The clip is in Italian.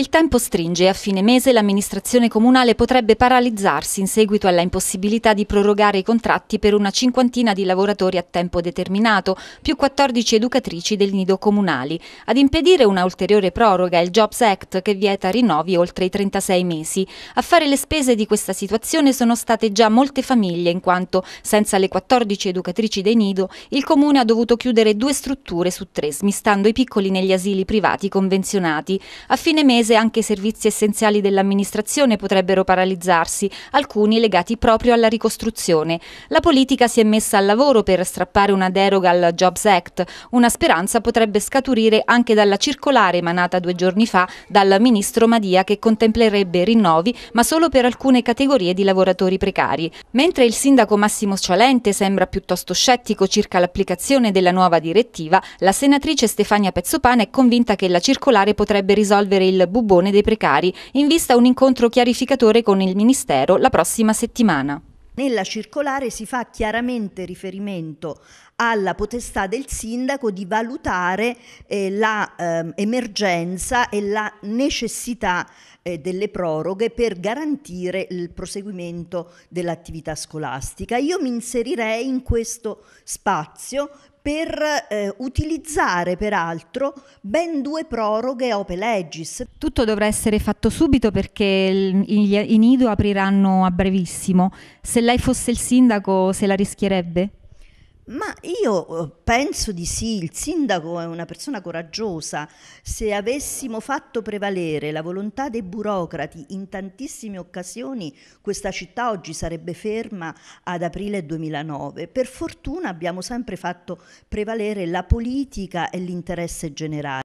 Il tempo stringe e a fine mese l'amministrazione comunale potrebbe paralizzarsi in seguito alla impossibilità di prorogare i contratti per una cinquantina di lavoratori a tempo determinato, più 14 educatrici del nido comunali. Ad impedire una ulteriore proroga è il Jobs Act che vieta rinnovi oltre i 36 mesi. A fare le spese di questa situazione sono state già molte famiglie in quanto senza le 14 educatrici dei nido il comune ha dovuto chiudere due strutture su tre smistando i piccoli negli asili privati convenzionati. A fine mese mese anche servizi essenziali dell'amministrazione potrebbero paralizzarsi, alcuni legati proprio alla ricostruzione. La politica si è messa al lavoro per strappare una deroga al Jobs Act. Una speranza potrebbe scaturire anche dalla circolare emanata due giorni fa dal ministro Madia che contemplerebbe rinnovi ma solo per alcune categorie di lavoratori precari. Mentre il sindaco Massimo Cialente sembra piuttosto scettico circa l'applicazione della nuova direttiva, la senatrice Stefania Pezzopane è convinta che la circolare potrebbe risolvere il bubbone dei precari, in vista un incontro chiarificatore con il Ministero la prossima settimana. Nella circolare si fa chiaramente riferimento alla potestà del sindaco di valutare eh, l'emergenza ehm, eh, e la necessità eh, delle proroghe per garantire il proseguimento dell'attività scolastica. Io mi inserirei in questo spazio per eh, utilizzare peraltro ben due proroghe ope legis. Tutto dovrà essere fatto subito perché i nido apriranno a brevissimo. Se lei fosse il sindaco se la rischierebbe? Ma io eh, penso di sì, il sindaco è una persona coraggiosa. Se avessimo fatto prevalere la volontà dei burocrati in tantissime occasioni, questa città oggi sarebbe ferma ad aprile 2009. Per fortuna abbiamo sempre fatto prevalere la politica e l'interesse generale.